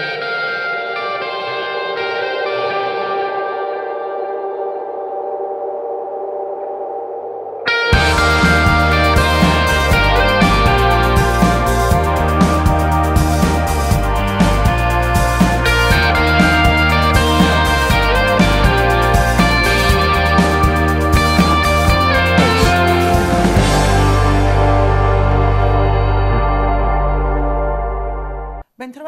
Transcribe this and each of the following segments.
Thank you.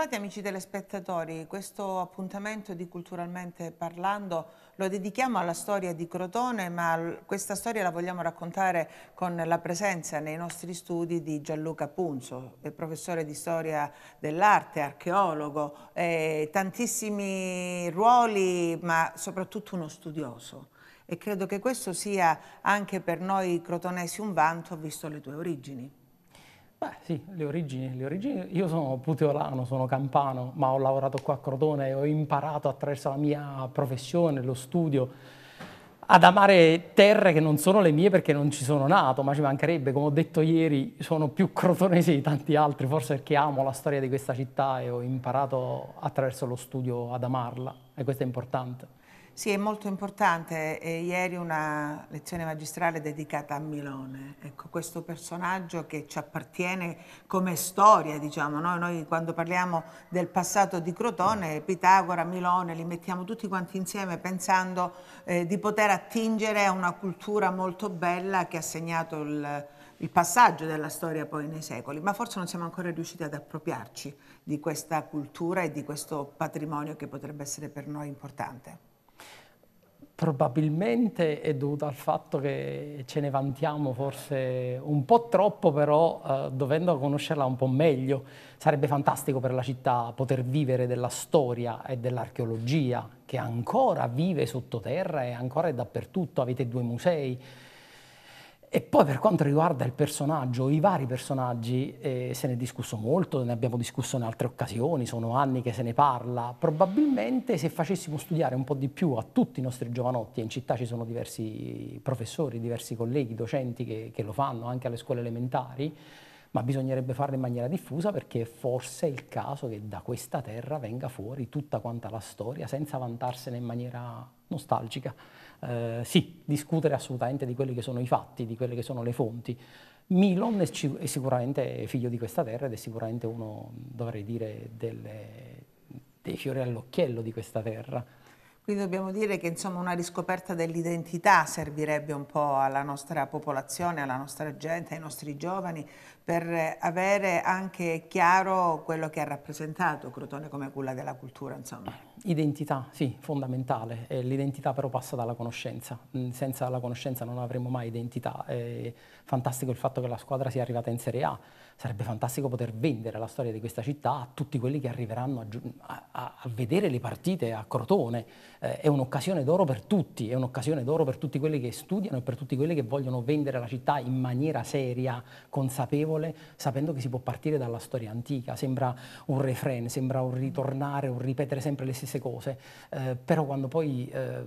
ritrovati amici telespettatori, questo appuntamento di Culturalmente Parlando lo dedichiamo alla storia di Crotone ma questa storia la vogliamo raccontare con la presenza nei nostri studi di Gianluca Punzo, professore di storia dell'arte, archeologo, eh, tantissimi ruoli ma soprattutto uno studioso e credo che questo sia anche per noi crotonesi un vanto visto le tue origini. Beh sì, le origini, le origini, Io sono puteolano, sono campano, ma ho lavorato qua a Crotone e ho imparato attraverso la mia professione, lo studio, ad amare terre che non sono le mie perché non ci sono nato, ma ci mancherebbe, come ho detto ieri, sono più crotonese di tanti altri, forse perché amo la storia di questa città e ho imparato attraverso lo studio ad amarla e questo è importante. Sì, è molto importante. E ieri una lezione magistrale dedicata a Milone, ecco, questo personaggio che ci appartiene come storia, diciamo. Noi, noi quando parliamo del passato di Crotone, Pitagora, Milone, li mettiamo tutti quanti insieme pensando eh, di poter attingere a una cultura molto bella che ha segnato il, il passaggio della storia poi nei secoli, ma forse non siamo ancora riusciti ad appropriarci di questa cultura e di questo patrimonio che potrebbe essere per noi importante. Probabilmente è dovuto al fatto che ce ne vantiamo forse un po' troppo, però eh, dovendo conoscerla un po' meglio, sarebbe fantastico per la città poter vivere della storia e dell'archeologia che ancora vive sottoterra e ancora è dappertutto. Avete due musei, e poi per quanto riguarda il personaggio, i vari personaggi, eh, se ne è discusso molto, ne abbiamo discusso in altre occasioni, sono anni che se ne parla. Probabilmente se facessimo studiare un po' di più a tutti i nostri giovanotti, e in città ci sono diversi professori, diversi colleghi, docenti che, che lo fanno anche alle scuole elementari, ma bisognerebbe farlo in maniera diffusa perché forse è il caso che da questa terra venga fuori tutta quanta la storia senza vantarsene in maniera nostalgica eh, sì, discutere assolutamente di quelli che sono i fatti, di quelle che sono le fonti. Milon è, è sicuramente figlio di questa terra ed è sicuramente uno, dovrei dire, delle, dei fiori all'occhiello di questa terra. Quindi dobbiamo dire che insomma, una riscoperta dell'identità servirebbe un po' alla nostra popolazione, alla nostra gente, ai nostri giovani, per avere anche chiaro quello che ha rappresentato Crotone come culla della cultura. Insomma. Identità, sì, fondamentale. Eh, l'identità però passa dalla conoscenza. Mm, senza la conoscenza non avremmo mai identità. È fantastico il fatto che la squadra sia arrivata in Serie A. Sarebbe fantastico poter vendere la storia di questa città a tutti quelli che arriveranno a, a, a vedere le partite a Crotone. Eh, è un'occasione d'oro per tutti, è un'occasione d'oro per tutti quelli che studiano e per tutti quelli che vogliono vendere la città in maniera seria, consapevole, sapendo che si può partire dalla storia antica. Sembra un refrain, sembra un ritornare, un ripetere sempre le stesse stesse cose, eh, però quando poi eh,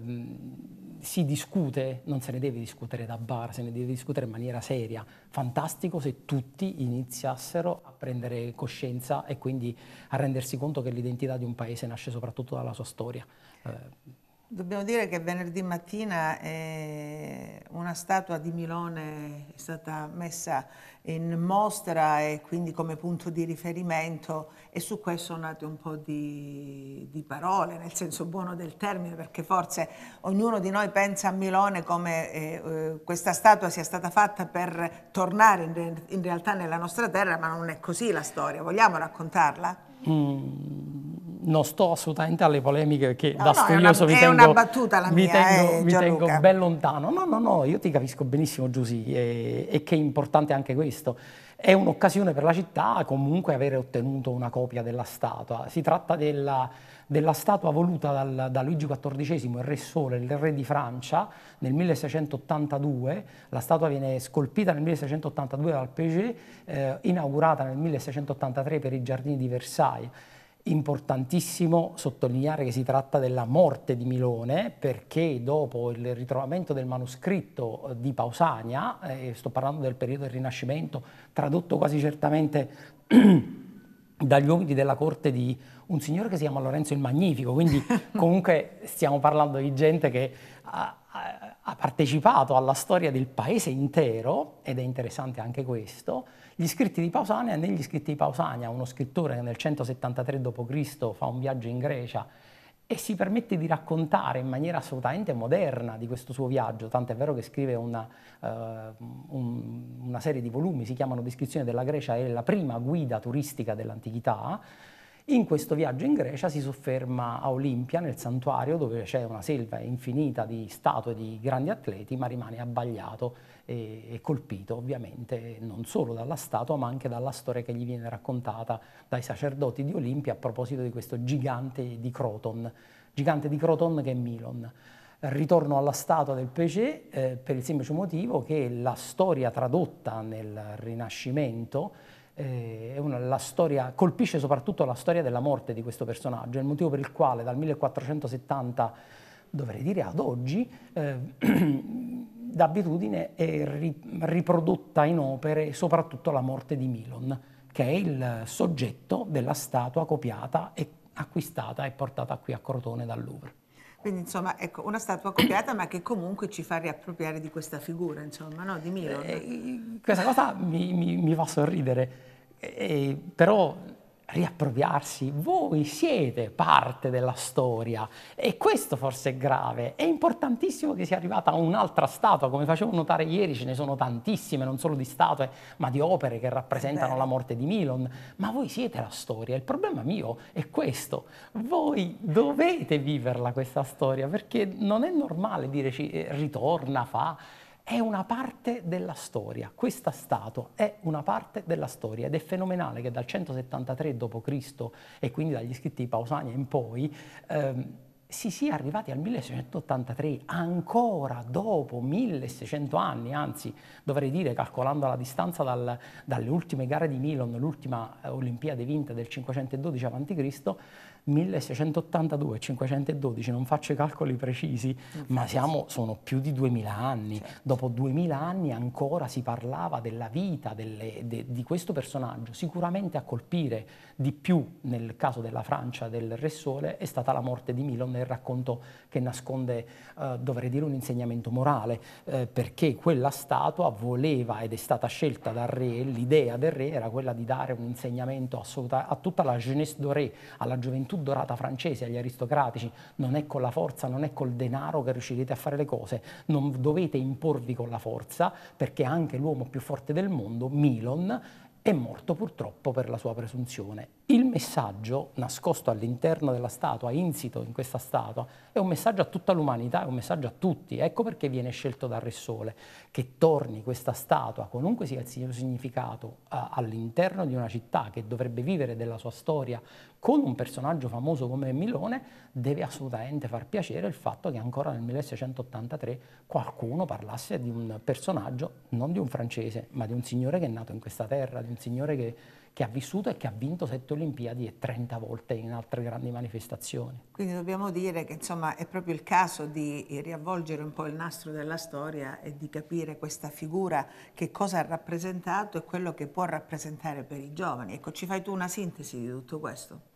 si discute non se ne deve discutere da bar, se ne deve discutere in maniera seria. Fantastico se tutti iniziassero a prendere coscienza e quindi a rendersi conto che l'identità di un paese nasce soprattutto dalla sua storia. Eh, Dobbiamo dire che venerdì mattina eh, una statua di Milone è stata messa in mostra e quindi come punto di riferimento e su questo sono nate un po' di, di, parole, nel senso buono del termine, perché forse ognuno di noi pensa a Milone come eh, eh, questa statua sia stata fatta per tornare in, in, realtà nella nostra terra, ma non è così la storia. Vogliamo raccontarla? Mm non sto assolutamente alle polemiche che no, da no, studioso una, mi, tengo, mia, mi, tengo, eh, mi tengo, ben lontano. No, no, no, io ti capisco benissimo Giusy e, e che è importante anche questo. È un'occasione per la città comunque avere ottenuto una copia della statua. Si tratta della, della statua voluta dal, da Luigi XIV, il re Sole, il re di Francia, nel 1682. La statua viene scolpita nel 1682 dal Pégé, eh, inaugurata nel 1683 per i giardini di Versailles. Importantissimo sottolineare che si tratta della morte di Milone perché dopo il ritrovamento del manoscritto eh, di Pausania, eh, sto parlando del periodo del Rinascimento, tradotto quasi certamente dagli uomini della corte di un signore che si chiama Lorenzo il Magnifico, quindi comunque stiamo parlando di gente che ha, ha partecipato alla storia del paese intero ed è interessante anche questo gli scritti di Pausania, negli scritti di Pausania, uno scrittore che nel 173 d.C. fa un viaggio in Grecia e si permette di raccontare in maniera assolutamente moderna di questo suo viaggio, tanto è vero che scrive una, uh, un, una serie di volumi, si chiamano Descrizione della Grecia, è la prima guida turistica dell'antichità. In questo viaggio in Grecia si sofferma a Olimpia, nel santuario dove c'è una selva infinita di statue di grandi atleti, ma rimane abbagliato è colpito ovviamente non solo dalla statua ma anche dalla storia che gli viene raccontata dai sacerdoti di Olimpia a proposito di questo gigante di Croton, gigante di Croton che è Milon. Ritorno alla statua del Pece eh, per il semplice motivo che la storia tradotta nel Rinascimento eh, una, storia, colpisce soprattutto la storia della morte di questo personaggio, è il motivo per il quale dal 1470, dovrei dire ad oggi, eh, d'abitudine è riprodotta in opere soprattutto la morte di Milon, che è il soggetto della statua copiata e acquistata e portata qui a Crotone dal Louvre. Quindi insomma, ecco, una statua copiata ma che comunque ci fa riappropriare di questa figura, insomma, no? Di Milon. Eh, questa cosa mi, mi, mi fa sorridere, eh, però riappropriarsi, voi siete parte della storia e questo forse è grave, è importantissimo che sia arrivata un'altra statua, come facevo notare ieri ce ne sono tantissime, non solo di statue, ma di opere che rappresentano Beh. la morte di Milon, ma voi siete la storia, il problema mio è questo, voi dovete viverla questa storia perché non è normale direci eh, ritorna, fa è una parte della storia, questa Stato è una parte della storia ed è fenomenale che dal 173 d.C. e quindi dagli scritti di Pausania in poi ehm, si sia arrivati al 1683, ancora dopo 1600 anni, anzi dovrei dire calcolando la distanza dal, dalle ultime gare di Milon, l'ultima eh, Olimpiade vinta del 512 a.C., 1682, 512, non faccio i calcoli precisi, ma siamo, sono più di 2000 anni. Certo. Dopo 2000 anni ancora si parlava della vita delle, de, di questo personaggio. Sicuramente a colpire di più nel caso della Francia del Re Sole è stata la morte di Milon nel racconto che nasconde, eh, dovrei dire, un insegnamento morale, eh, perché quella statua voleva ed è stata scelta dal re, l'idea del re era quella di dare un insegnamento assoluta a tutta la jeunesse dorée, alla gioventù gioventù dorata francese, agli aristocratici, non è con la forza, non è col denaro che riuscirete a fare le cose, non dovete imporvi con la forza perché anche l'uomo più forte del mondo, Milon, è morto purtroppo per la sua presunzione. Il messaggio nascosto all'interno della statua, insito in questa statua, è un messaggio a tutta l'umanità, è un messaggio a tutti. Ecco perché viene scelto dal Re Sole, che torni questa statua, qualunque sia il suo significato, all'interno di una città che dovrebbe vivere della sua storia con un personaggio famoso come Milone, deve assolutamente far piacere il fatto che ancora nel 1683 qualcuno parlasse di un personaggio, non di un francese, ma di un signore che è nato in questa terra, di un signore che che ha vissuto e che ha vinto sette Olimpiadi e 30 volte in altre grandi manifestazioni. Quindi dobbiamo dire che insomma è proprio il caso di riavvolgere un po' il nastro della storia e di capire questa figura, che cosa ha rappresentato e quello che può rappresentare per i giovani. Ecco, ci fai tu una sintesi di tutto questo?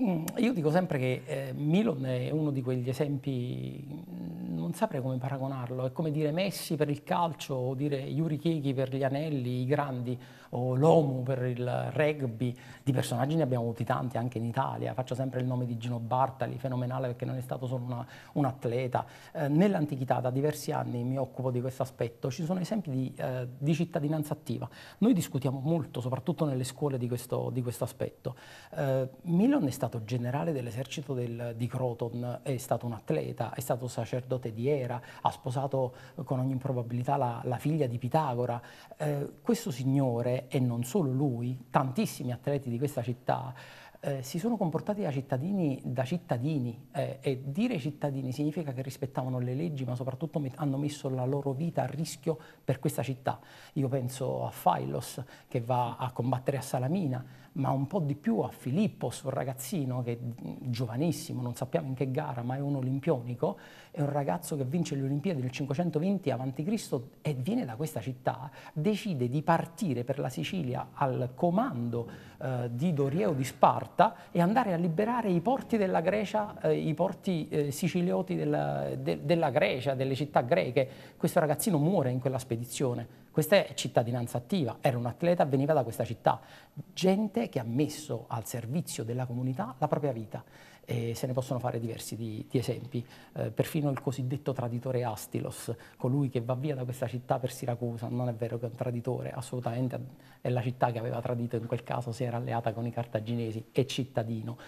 Mm, io dico sempre che eh, Milon è uno di quegli esempi, mm, non saprei come paragonarlo, è come dire Messi per il calcio o dire Yuri Chiechi per gli anelli, i grandi, o Lomu per il rugby, di personaggi ne abbiamo avuti tanti anche in Italia, faccio sempre il nome di Gino Bartali, fenomenale perché non è stato solo una, un atleta. Eh, nell'antichità da diversi anni mi occupo di questo aspetto, ci sono esempi di, eh, di cittadinanza attiva, noi discutiamo molto, soprattutto nelle scuole, di questo, di questo aspetto. Eh, Milon è stato stato generale dell'esercito del, di Croton, è stato un atleta, è stato sacerdote di Era, ha sposato eh, con ogni probabilità la, la figlia di Pitagora. Eh, questo signore, e non solo lui, tantissimi atleti di questa città, eh, si sono comportati da cittadini, da cittadini eh, e dire cittadini significa che rispettavano le leggi ma soprattutto met- hanno messo la loro vita a rischio per questa città. Io penso a Failos che va a combattere a Salamina, ma un po' di più a Filippos, un ragazzino che è giovanissimo, non sappiamo in che gara, ma è un olimpionico, è un ragazzo che vince le Olimpiadi del 520 a.C. e viene da questa città, decide di partire per la Sicilia al comando eh, di Dorieo di Sparta, fatta e andare a liberare i porti della Grecia, eh, i porti eh, sicilioti della, de, della, Grecia, delle città greche. Questo ragazzino muore in quella spedizione. Questa è cittadinanza attiva, era un atleta, veniva da questa città. Gente che ha messo al servizio della comunità la propria vita e se ne possono fare diversi di, di esempi. Eh, perfino il cosiddetto traditore Astilos, colui che va via da questa città per Siracusa, non è vero che è un traditore, assolutamente è la città che aveva tradito in quel caso, si era alleata con i cartaginesi, è cittadino.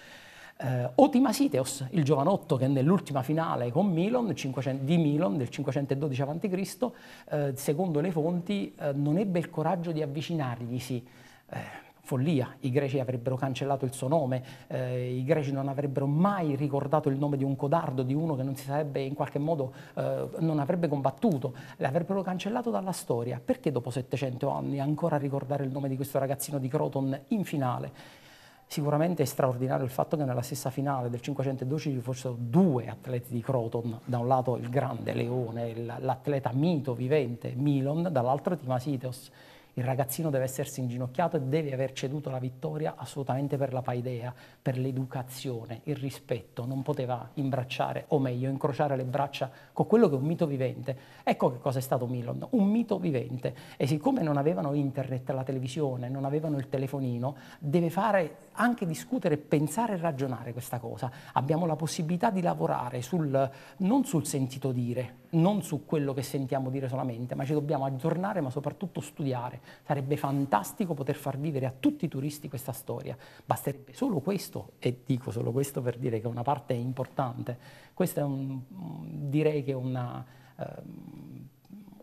Eh, o Timasiteos, il giovanotto che nell'ultima finale con Milon, 500, di Milon del 512 a.C., eh, secondo le fonti, eh, non ebbe il coraggio di avvicinarglisi. Eh, follia, i greci avrebbero cancellato il suo nome, eh, i greci non avrebbero mai ricordato il nome di un codardo, di uno che non si sarebbe in qualche modo, eh, non avrebbe combattuto, l'avrebbero cancellato dalla storia. Perché dopo 700 anni ancora ricordare il nome di questo ragazzino di Croton in finale? Sicuramente è straordinario il fatto che nella stessa finale del 512 ci fossero due atleti di Croton, da un lato il grande Leone, l'atleta mito vivente Milon, dall'altro Timasitos. Il ragazzino deve essersi inginocchiato e deve aver ceduto la vittoria assolutamente per la paidea, per l'educazione, il rispetto. Non poteva imbracciare, o meglio, incrociare le braccia con quello che è un mito vivente. Ecco che cosa è stato Milon, un mito vivente. E siccome non avevano internet, la televisione, non avevano il telefonino, deve fare anche discutere, pensare e ragionare questa cosa. Abbiamo la possibilità di lavorare sul, non sul sentito dire, non su quello che sentiamo dire solamente, ma ci dobbiamo aggiornare, ma soprattutto studiare. Sarebbe fantastico poter far vivere a tutti i turisti questa storia. Basterebbe solo questo, e dico solo questo per dire che una parte è importante. Questo è un, direi che una... Um,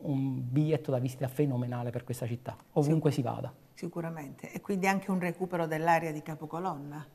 un biglietto da visita fenomenale per questa città, ovunque sì. si vada sicuramente. E quindi anche un recupero dell'area di capocolonna.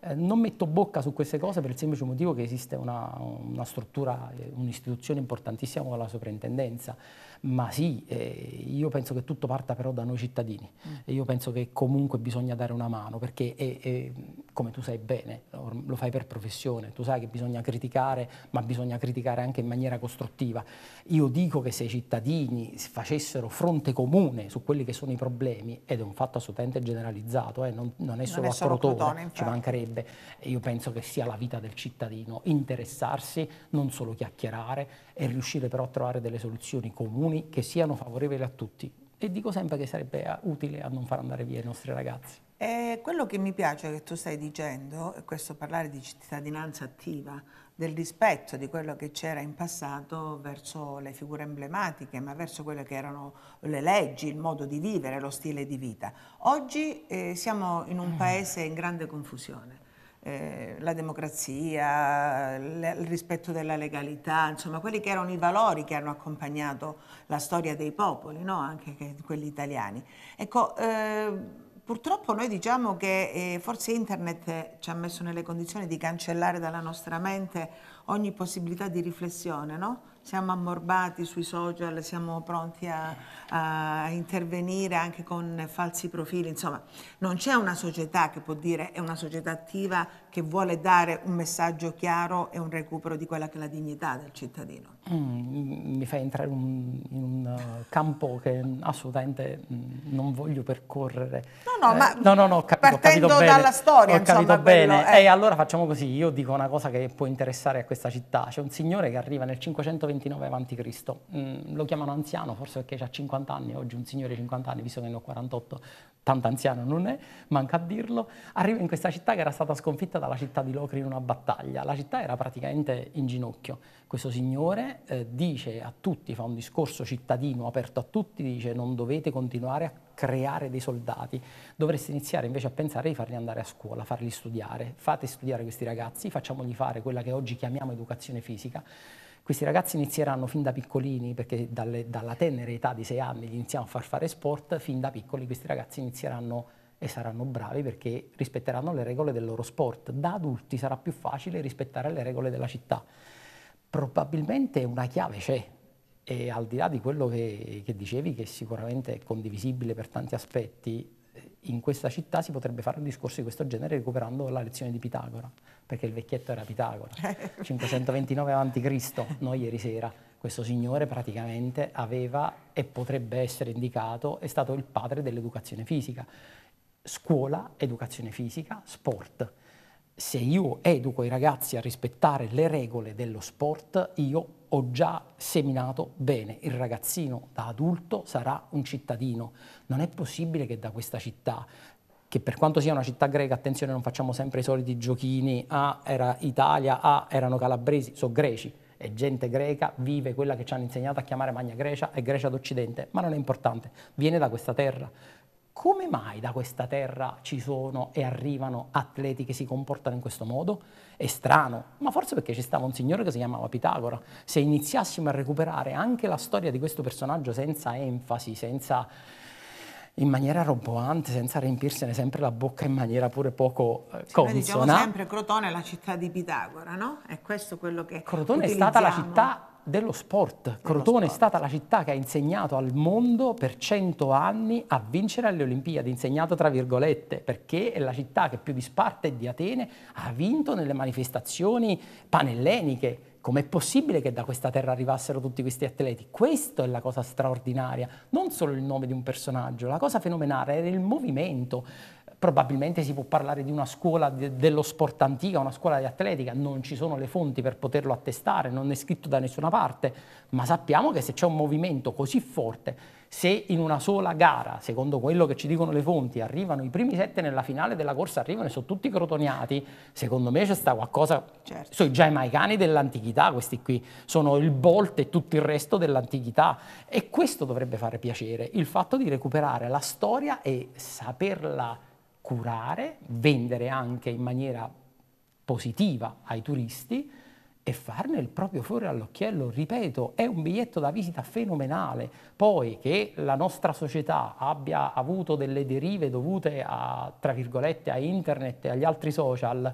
Eh, non metto bocca su queste cose per il semplice motivo che esiste una, una struttura, eh, un'istituzione importantissima come la soprintendenza ma sì, eh, io penso che tutto parta però da noi cittadini. Mm. Io penso che comunque bisogna dare una mano, perché è, eh, è, eh, come tu sai bene, lo fai per professione, tu sai che bisogna criticare, ma bisogna criticare anche in maniera costruttiva. Io dico che se i cittadini facessero fronte comune su quelli che sono i problemi, ed è un fatto assolutamente generalizzato, eh, non, non, è solo non è solo a Crotone, Crotone ci mancherebbe, io penso che sia la vita del cittadino interessarsi, non solo chiacchierare, e riuscire però a trovare delle soluzioni comuni condizioni che siano favorevoli a tutti. E dico sempre che sarebbe eh, utile a non far andare via i nostri ragazzi. E quello che mi piace che tu stai dicendo, e questo parlare di cittadinanza attiva, del rispetto di quello che c'era in passato verso le figure emblematiche, ma verso quelle che erano le leggi, il modo di vivere, lo stile di vita. Oggi eh, siamo in un mm. paese in grande confusione. Eh, la democrazia, il rispetto della legalità, insomma quelli che erano i valori che hanno accompagnato la storia dei popoli, no? anche quelli italiani. Ecco, eh, purtroppo noi diciamo che eh, forse internet ci ha messo nelle condizioni di cancellare dalla nostra mente ogni possibilità di riflessione, no? siamo ammorbati sui social, siamo pronti a, a, intervenire anche con falsi profili, insomma non c'è una società che può dire è una società attiva che vuole dare un messaggio chiaro e un recupero di quella che è la dignità del cittadino. Mm, mi fa entrare un, un eh, campo che mm, assolutamente mm, non voglio percorrere. No, no, eh, ma no, no, no, capito, partendo capito bene, dalla storia, ho insomma, capito bene. Quello, eh. E allora facciamo così, io dico una cosa che può interessare a questa città. C'è un signore che arriva nel 529 a.C., mm, lo chiamano anziano, forse perché ha 50 anni, oggi un signore di 50 anni, visto che ne ho 48, tanto anziano non è, manca a dirlo, arriva in questa città che era stata sconfitta dalla città di Locri in una battaglia. La città era praticamente in ginocchio questo signore eh, dice a tutti, fa un discorso cittadino aperto a tutti, dice non dovete continuare a creare dei soldati, dovreste iniziare invece a pensare di farli andare a scuola, farli studiare, fate studiare questi ragazzi, facciamogli fare quella che oggi chiamiamo educazione fisica. Questi ragazzi inizieranno fin da piccolini, perché dalle, dalla tenera età di sei anni gli iniziamo a far fare sport, fin da piccoli questi ragazzi inizieranno e saranno bravi perché rispetteranno le regole del loro sport. Da adulti sarà più facile rispettare le regole della città probabilmente una chiave c'è e al di là di quello che, che dicevi, che sicuramente è condivisibile per tanti aspetti, eh, in questa città si potrebbe fare un discorso di questo genere recuperando la lezione di Pitagora, perché il vecchietto era Pitagora, 529 a.C., no ieri sera. Questo signore praticamente aveva e potrebbe essere indicato, è stato il padre dell'educazione fisica. Scuola, educazione fisica, sport se io educo i ragazzi a rispettare le regole dello sport, io ho già seminato bene. Il ragazzino da adulto sarà un cittadino. Non è possibile che da questa città che per quanto sia una città greca, attenzione, non facciamo sempre i soliti giochini, ah, era Italia, ah, erano calabresi, sono greci, è gente greca, vive quella che ci hanno insegnato a chiamare Magna Grecia e Grecia d'Occidente, ma non è importante, viene da questa terra come mai da questa terra ci sono e arrivano atleti che si comportano in questo modo? È strano, ma forse perché ci stava un signore che si chiamava Pitagora. Se iniziassimo a recuperare anche la storia di questo personaggio senza enfasi, senza in maniera roboante, senza riempirsene sempre la bocca in maniera pure poco eh, sì, diciamo consona. Diciamo sempre Crotone è la città di Pitagora, no? È questo quello che Crotone è stata la città dello sport. Crotone sport. è stata la città che ha insegnato al mondo per cento anni a vincere alle Olimpiadi, insegnato tra virgolette, perché è la città che più di Sparta e di Atene ha vinto nelle manifestazioni panelleniche. Com'è possibile che da questa terra arrivassero tutti questi atleti? Questa è la cosa straordinaria, non solo il nome di un personaggio, la cosa fenomenale era il movimento probabilmente si può parlare di una scuola de dello sport antica, una scuola di atletica, non ci sono le fonti per poterlo attestare, non è scritto da nessuna parte, ma sappiamo che se c'è un movimento così forte, se in una sola gara, secondo quello che ci dicono le fonti, arrivano i primi sette nella finale della corsa, arrivano e sono tutti crotoniati, secondo me c'è sta qualcosa, certo. sono i giamaicani dell'antichità questi qui, sono il Bolt e tutto il resto dell'antichità e questo dovrebbe fare piacere, il fatto di recuperare la storia e saperla curare, vendere anche in maniera positiva ai turisti e farne il proprio fuori all'occhiello. Ripeto, è un biglietto da visita fenomenale. Poi che la nostra società abbia avuto delle derive dovute a, tra virgolette, a internet e agli altri social,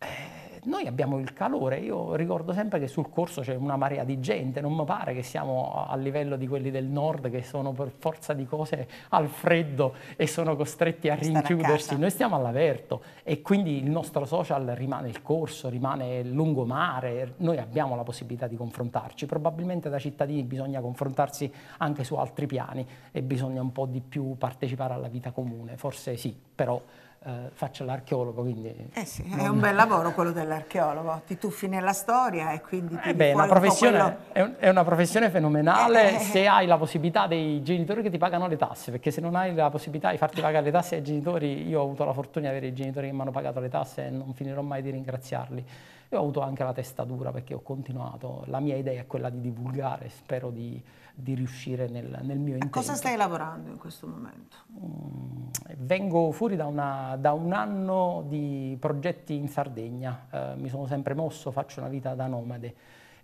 eh, noi abbiamo il calore, io ricordo sempre che sul corso c'è una marea di gente, non mi pare che siamo a livello di quelli del nord che sono per forza di cose al freddo e sono costretti a rinchiudersi, a noi stiamo all'aperto e quindi il nostro social rimane il corso, rimane il lungomare, noi abbiamo la possibilità di confrontarci, probabilmente da cittadini bisogna confrontarsi anche su altri piani e bisogna un po' di più partecipare alla vita comune, forse sì, però eh, faccio l'archeologo. Quindi eh sì, non... È un bel lavoro quello dell'archeologo, ti tuffi nella storia e quindi ti... Eh beh, una professione, un quello... è, un, è, una professione fenomenale eh, eh, eh. se hai la possibilità dei genitori che ti pagano le tasse, perché se non hai la possibilità di farti pagare le tasse ai genitori, io ho avuto la fortuna di avere i genitori che mi hanno pagato le tasse e non finirò mai di ringraziarli. Io ho avuto anche la testa dura perché ho continuato, la mia idea è quella di divulgare, spero di, di riuscire nel, nel mio intento. A cosa stai lavorando in questo momento? Mm, vengo fuori da, una, da, un anno di progetti in Sardegna, eh, mi sono sempre mosso, faccio una vita da nomade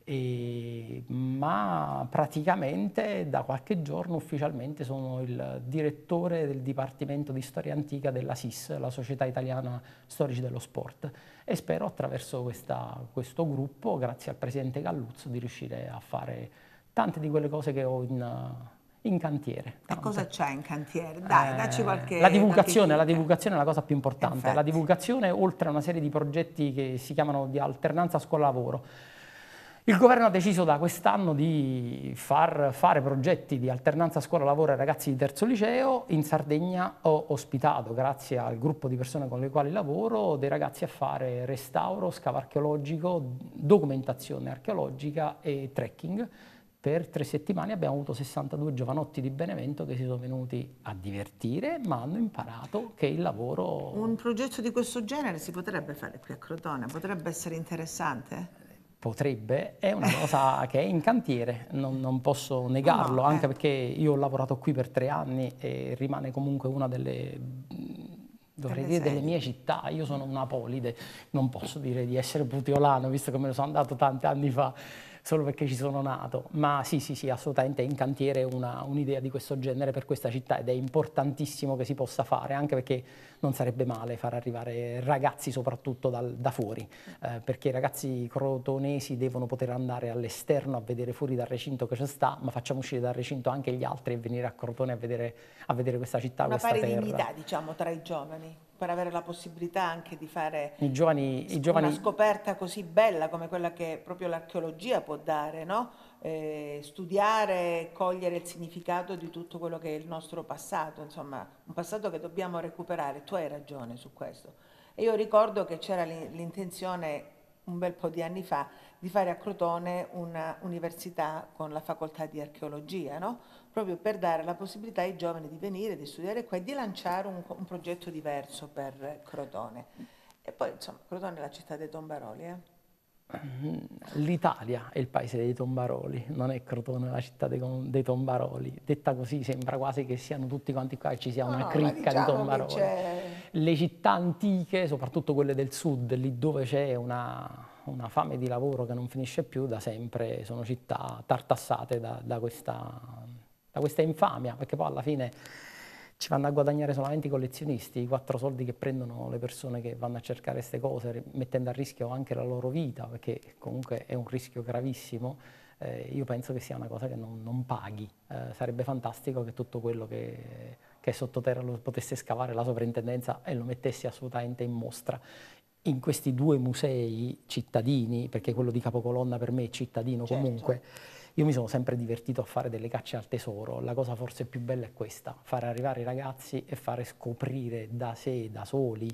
e, ma praticamente da qualche giorno ufficialmente sono il direttore del Dipartimento di Storia Antica della SIS, la Società Italiana Storici dello Sport, e spero attraverso questa, questo gruppo, grazie al Presidente Galluzzo, di riuscire a fare tante di quelle cose che ho in, in cantiere. Tante. E cosa c'è in cantiere? Dai, eh, dacci qualche... La divulgazione, la divulgazione, è la cosa più importante. Infatti. La divulgazione, oltre a una serie di progetti che si chiamano di alternanza scuola-lavoro, il governo ha deciso da quest'anno di far fare progetti di alternanza scuola-lavoro ai ragazzi di terzo liceo. In Sardegna ho ospitato, grazie al gruppo di persone con le quali lavoro, dei ragazzi a fare restauro, scavo archeologico, documentazione archeologica e trekking. Per tre settimane abbiamo avuto 62 giovanotti di Benevento che si sono venuti a divertire, ma hanno imparato che il lavoro... Un progetto di questo genere si potrebbe fare qui a Crotone? Potrebbe essere interessante? potrebbe, è una cosa che è in cantiere, non, non posso ah, negarlo, no, eh. anche eh. perché io ho lavorato qui per tre anni e rimane comunque una delle, dovrei dire, delle mie città. Io sono un Apolide, non posso dire di essere putiolano, visto che me ne sono andato tanti anni fa solo perché ci sono nato, ma sì, sì, sì, assolutamente è in cantiere una, un'idea di questo genere per questa città ed è importantissimo che si possa fare, anche perché non sarebbe male far arrivare ragazzi soprattutto dal, da fuori, eh, perché i ragazzi crotonesi devono poter andare all'esterno a vedere fuori dal recinto che ci sta, ma facciamo uscire dal recinto anche gli altri e venire a Crotone a vedere, a vedere questa città, Una questa terra. Una pari dignità diciamo tra i giovani per avere la possibilità anche di fare I giovani, una giovani... scoperta così bella come quella che proprio l'archeologia può dare, no? eh, studiare, cogliere il significato di tutto quello che è il nostro passato, insomma un passato che dobbiamo recuperare, tu hai ragione su questo. E io ricordo che c'era l'intenzione un bel po' di anni fa di fare a Crotone un'università con la facoltà di archeologia, no? proprio per dare la possibilità ai giovani di venire, di studiare qua e di lanciare un, un progetto diverso per Crotone. E poi, insomma, Crotone è la città dei tombaroli, eh? L'Italia è il paese dei tombaroli, non è Crotone la città dei, dei, tombaroli. Detta così sembra quasi che siano tutti quanti qua e ci sia no, una cricca diciamo di tombaroli. Le città antiche, soprattutto quelle del sud, lì dove c'è una, una, fame di lavoro che non finisce più, da sempre sono città tartassate da, da questa da questa infamia, perché poi alla fine ci vanno a guadagnare solamente i collezionisti, i quattro soldi che prendono le persone che vanno a cercare queste cose, mettendo a rischio anche la loro vita, perché comunque è un rischio gravissimo. Eh, io penso che sia una cosa che non, non paghi. Eh, sarebbe fantastico che tutto quello che, che è sottoterra lo potesse scavare la sovrintendenza e lo mettesse assolutamente in mostra in questi due musei cittadini, perché quello di Capocolonna per me è cittadino certo. comunque, io mi sono sempre divertito a fare delle cacce al tesoro, la cosa forse più bella è questa, far arrivare i ragazzi e fare scoprire da sé, da soli,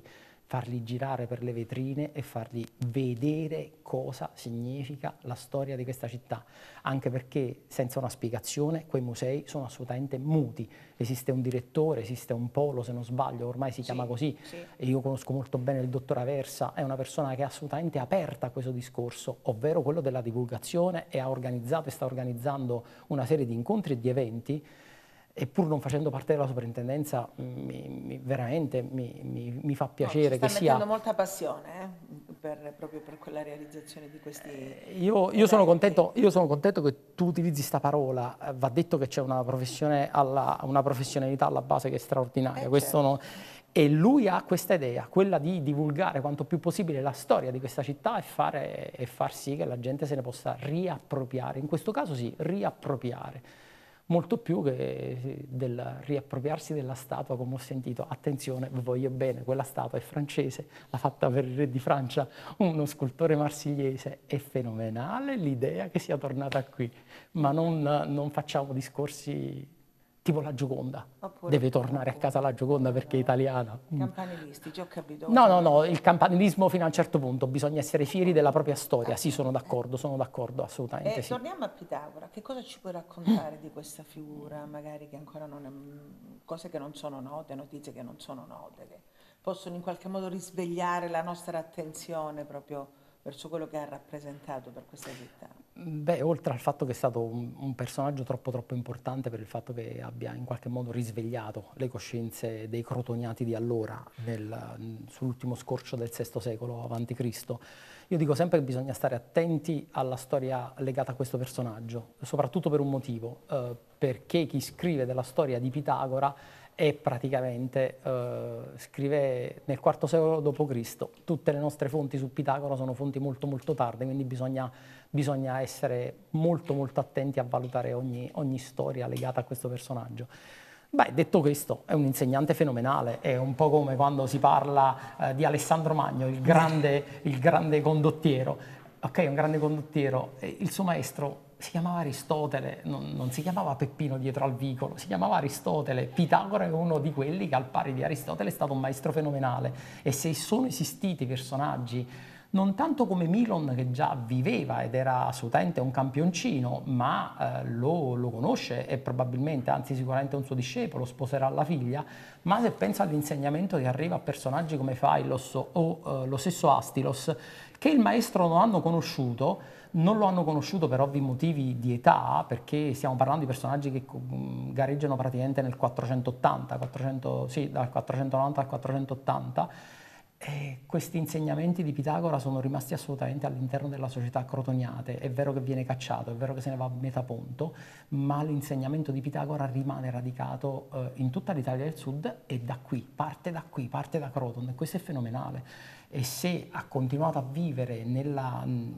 farli girare per le vetrine e farli vedere cosa significa la storia di questa città, anche perché senza una spiegazione quei musei sono assolutamente muti. Esiste un direttore, esiste un polo se non sbaglio, ormai si chiama sì, così, sì. e io conosco molto bene il dottor Aversa, è una persona che è assolutamente aperta a questo discorso, ovvero quello della divulgazione e ha organizzato e sta organizzando una serie di incontri e di eventi e pur non facendo parte della soprintendenza, mi, mi, veramente mi, mi, fa piacere no, che sia... Sta mettendo molta passione eh, per, proprio per quella realizzazione di questi... Eh, io, io, sono contento, io, sono contento, che tu utilizzi questa parola, eh, va detto che c'è una, una, professionalità alla base che è straordinaria, eh, certo. no, e lui ha questa idea, quella di divulgare quanto più possibile la storia di questa città e, fare, e far sì che la gente se ne possa riappropriare, in questo caso sì, riappropriare molto più che eh, del riappropriarsi della statua come ho sentito, attenzione, vi voglio bene, quella statua è francese, l'ha fatta per il re di Francia uno scultore marsigliese, è fenomenale l'idea che sia tornata qui, ma non, non facciamo discorsi tipo la Gioconda. Oppure Deve tornare a casa la Gioconda perché è italiana. Campanilisti, già ho capito. No, no, no, il campanilismo fino a un certo punto, bisogna essere fieri della propria storia, sì, sono d'accordo, sono d'accordo, assolutamente. E eh, sì. Torniamo a Pitagora, che cosa ci puoi raccontare di questa figura, magari che ancora non è, mm, cose che non sono note, notizie che non sono note, che possono in qualche modo risvegliare la nostra attenzione proprio verso quello che ha rappresentato per questa città? Beh, oltre al fatto che è stato un, un, personaggio troppo troppo importante per il fatto che abbia in qualche modo risvegliato le coscienze dei crotoniati di allora, sull'ultimo scorcio del VI secolo a.C. Io dico sempre che bisogna stare attenti alla storia legata a questo personaggio, soprattutto per un motivo, eh, perché chi scrive della storia di Pitagora è praticamente, eh, scrive nel IV secolo d.C., tutte le nostre fonti su Pitagora sono fonti molto molto tarde, quindi bisogna bisogna essere molto molto attenti a valutare ogni, ogni storia legata a questo personaggio. Beh, detto questo, è un insegnante fenomenale, è un po' come quando si parla eh, di Alessandro Magno, il grande, il grande condottiero. Ok, un grande condottiero, il suo maestro si chiamava Aristotele, non, non, si chiamava Peppino dietro al vicolo, si chiamava Aristotele. Pitagora è uno di quelli che al pari di Aristotele è stato un maestro fenomenale e se sono esistiti personaggi non tanto come Milon che già viveva ed era assolutamente un campioncino, ma eh, lo, lo, conosce e probabilmente, anzi sicuramente è un suo discepolo, sposerà la figlia, ma se pensa all'insegnamento che arriva a personaggi come Phailos o eh, lo stesso Astilos, che il maestro non hanno conosciuto, non lo hanno conosciuto per ovvi motivi di età, perché stiamo parlando di personaggi che mm, gareggiano praticamente nel 480, 400, sì, dal 490 al 480, e questi insegnamenti di Pitagora sono rimasti assolutamente all'interno della società crotoniate. È vero che viene cacciato, è vero che se ne va a metà punto, ma l'insegnamento di Pitagora rimane radicato eh, in tutta l'Italia del Sud e da qui, parte da qui, parte da Croton. E questo è fenomenale. E se ha continuato a vivere nella, mm,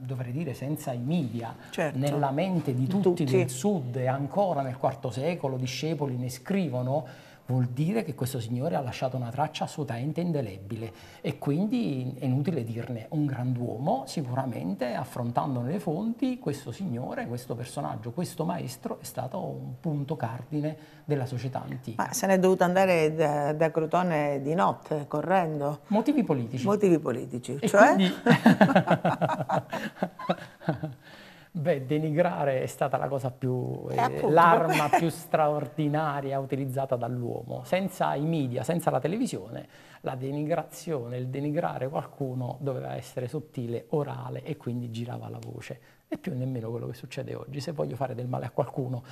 dovrei dire, senza i media, certo. nella mente di tutti, tutti del Sud e ancora nel IV secolo discepoli ne scrivono, Vuol dire che questo signore ha lasciato una traccia assolutamente indelebile e quindi è inutile dirne un grand'uomo, sicuramente affrontando le fonti, questo signore, questo personaggio, questo maestro è stato un punto cardine della società antica. Ma se n'è dovuto andare da, da, Crotone di notte, correndo. Motivi politici. Motivi politici, e cioè... Quindi... Beh, denigrare è stata la cosa più, eh, eh appunto, l'arma più straordinaria utilizzata dall'uomo. Senza i media, senza la televisione, la denigrazione, il denigrare qualcuno doveva essere sottile, orale e quindi girava la voce. E più nemmeno quello che succede oggi. Se voglio fare del male a qualcuno,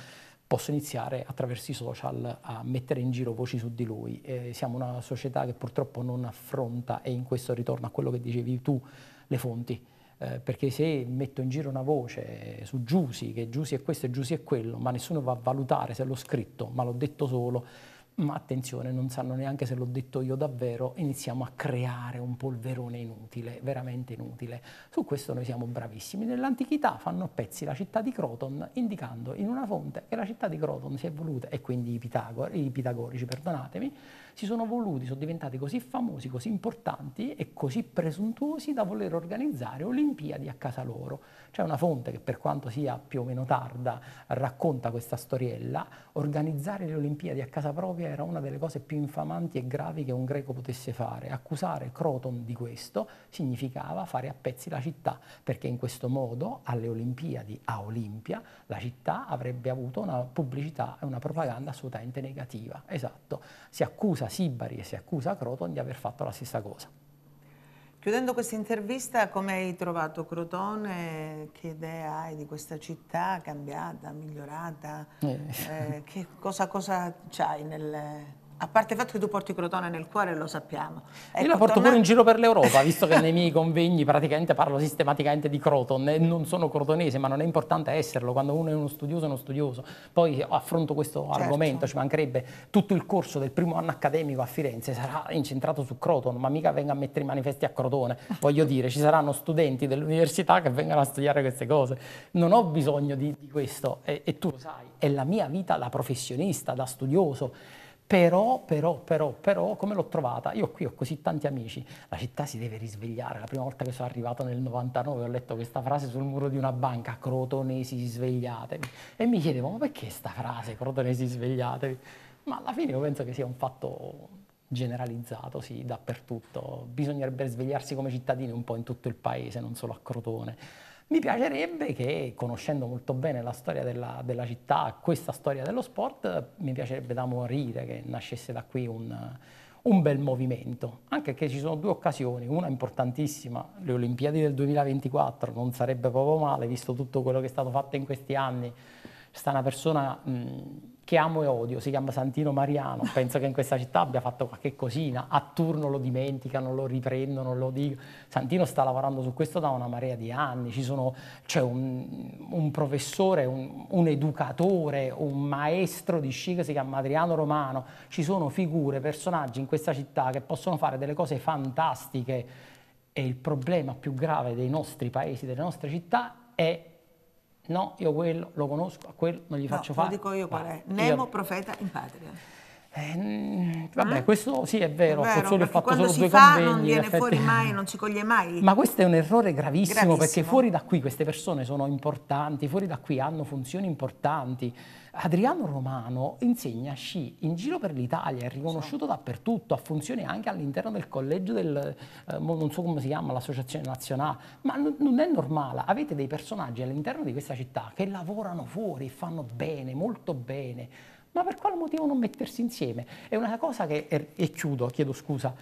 posso iniziare attraverso i social a mettere in giro voci su di lui. Eh, siamo una società che purtroppo non affronta, e in questo ritorno a quello che dicevi tu, le fonti eh, perché se metto in giro una voce su Giusi, che Giusi è questo e Giusi è quello, ma nessuno va a valutare se l'ho scritto, ma l'ho detto solo, ma attenzione, non sanno neanche se l'ho detto io davvero, iniziamo a creare un polverone inutile, veramente inutile. Su questo noi siamo bravissimi. Nell'antichità fanno a pezzi la città di Croton, indicando in una fonte che la città di Croton si è voluta, e quindi i, Pitagor, i pitagorici, perdonatemi, si sono voluti, sono diventati così famosi, così importanti e così presuntuosi da voler organizzare Olimpiadi a casa loro. C'è una fonte che per quanto sia più o meno tarda racconta questa storiella, organizzare le Olimpiadi a casa propria era una delle cose più infamanti e gravi che un greco potesse fare. Accusare Croton di questo significava fare a pezzi la città, perché in questo modo alle Olimpiadi a Olimpia la città avrebbe avuto una pubblicità e una propaganda assolutamente negativa. Esatto, si accusa Sibari e si accusa Croton di aver fatto la stessa cosa. Chiudendo questa intervista, come hai trovato Crotone? Che idea hai di questa città cambiata, migliorata? Eh. Eh, che cosa, cosa c'hai nel, a parte il fatto che tu porti Crotone nel cuore, lo sappiamo. Ecco, Io la porto torna... pure in giro per l'Europa, visto che nei miei convegni praticamente parlo sistematicamente di Crotone eh, Non sono crotonese, ma non è importante esserlo. Quando uno è uno studioso, è uno studioso. Poi affronto questo certo. argomento, ci mancherebbe. Tutto il corso del primo anno accademico a Firenze sarà incentrato su Crotone ma mica venga a mettere i manifesti a Crotone. Voglio dire, ci saranno studenti dell'università che vengano a studiare queste cose. Non ho bisogno di, di questo, e, e tu lo sai, è la mia vita da professionista, da studioso però, però, però, però, come l'ho trovata? Io qui ho così tanti amici, la città si deve risvegliare. La prima volta che sono arrivato nel 99 ho letto questa frase sul muro di una banca, crotonesi svegliatevi. E mi chiedevo, ma perché questa frase, crotonesi svegliatevi? Ma alla fine io penso che sia un fatto generalizzato, sì, dappertutto. Bisognerebbe svegliarsi come cittadini un po' in tutto il paese, non solo a Crotone. Mi piacerebbe che, conoscendo molto bene la storia della, della città, questa storia dello sport, mi piacerebbe da morire che nascesse da qui un, un bel movimento, anche che ci sono due occasioni, una importantissima, le Olimpiadi del 2024, non sarebbe proprio male, visto tutto quello che è stato fatto in questi anni, sta una persona mh, che amo e odio, si chiama Santino Mariano, penso che in questa città abbia fatto qualche cosina, a turno lo dimenticano, lo riprendono, lo dico. Santino sta lavorando su questo da una marea di anni, c'è cioè un, un, professore, un, un, educatore, un maestro di sci che si chiama Adriano Romano, ci sono figure, personaggi in questa città che possono fare delle cose fantastiche e il problema più grave dei nostri paesi, delle nostre città è No, io quello lo conosco, a quello non gli no, faccio fare. Lo dico io qual è. Nemo, io... profeta in patria. Eh, vabbè, mm? questo sì è vero, è vero ho fatto solo due fa, convegni. Non viene fuori mai, non ci coglie mai. Ma questo è un errore gravissimo, gravissimo perché fuori da qui queste persone sono importanti, fuori da qui hanno funzioni importanti. Adriano Romano insegna sci in giro per l'Italia, è riconosciuto sì. dappertutto, ha funzioni anche all'interno del collegio del, eh, non so come si chiama, l'associazione nazionale, ma n- non è normale, avete dei personaggi all'interno di questa città che lavorano fuori, fanno bene, molto bene, ma per quale motivo non mettersi insieme? È una cosa che, e, e chiudo, chiedo scusa,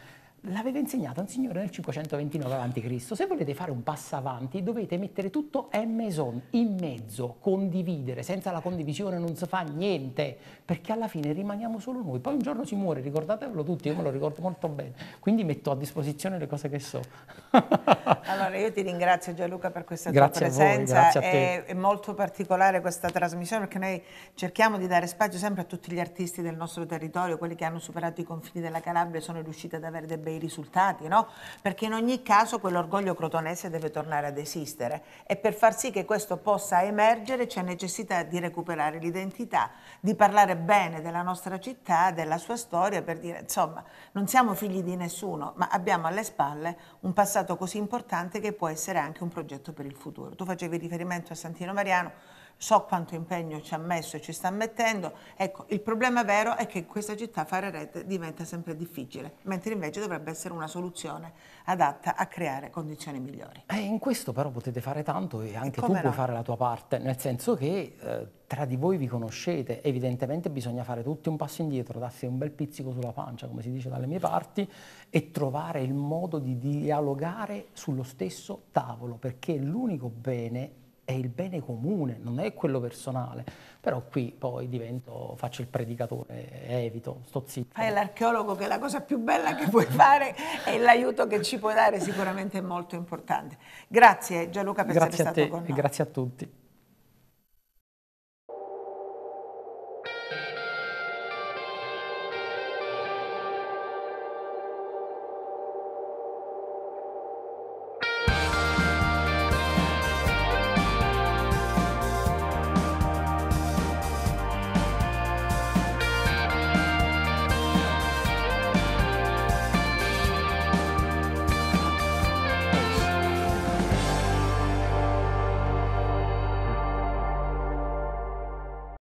l'aveva insegnato un signore nel 529 a.C. Se volete fare un passo avanti dovete mettere tutto Amazon in mezzo, condividere, senza la condivisione non si fa niente, perché alla fine rimaniamo solo noi. Poi un giorno si muore, ricordatevelo tutti, io me lo ricordo molto bene, quindi metto a disposizione le cose che so. allora io ti ringrazio Gianluca per questa grazie tua presenza, voi, è, è, molto particolare questa trasmissione perché noi cerchiamo di dare spazio sempre a tutti gli artisti del nostro territorio, quelli che hanno superato i confini della Calabria e sono riusciti ad avere dei bei dei risultati, no? perché in ogni caso quell'orgoglio crotonese deve tornare ad esistere e per far sì che questo possa emergere c'è necessità di recuperare l'identità, di parlare bene della nostra città, della sua storia, per dire insomma non siamo figli di nessuno, ma abbiamo alle spalle un passato così importante che può essere anche un progetto per il futuro. Tu facevi riferimento a Santino Mariano, so quanto impegno ci ha messo e ci sta mettendo. Ecco, il problema vero è che in questa città fare rete diventa sempre difficile, mentre invece dovrebbe essere una soluzione adatta a creare condizioni migliori. Eh, in questo però potete fare tanto e anche e tu no? puoi fare la tua parte, nel senso che eh, tra di voi vi conoscete, evidentemente bisogna fare tutti un passo indietro, darsi un bel pizzico sulla pancia, come si dice dalle mie parti, e trovare il modo di dialogare sullo stesso tavolo, perché l'unico bene è il bene comune, non è quello personale. Però qui poi divento, faccio il predicatore, evito, sto zitto. Fai l'archeologo che è la cosa più bella che puoi fare e l'aiuto che ci puoi dare sicuramente è molto importante. Grazie Gianluca per grazie essere stato te, con noi. Grazie a tutti.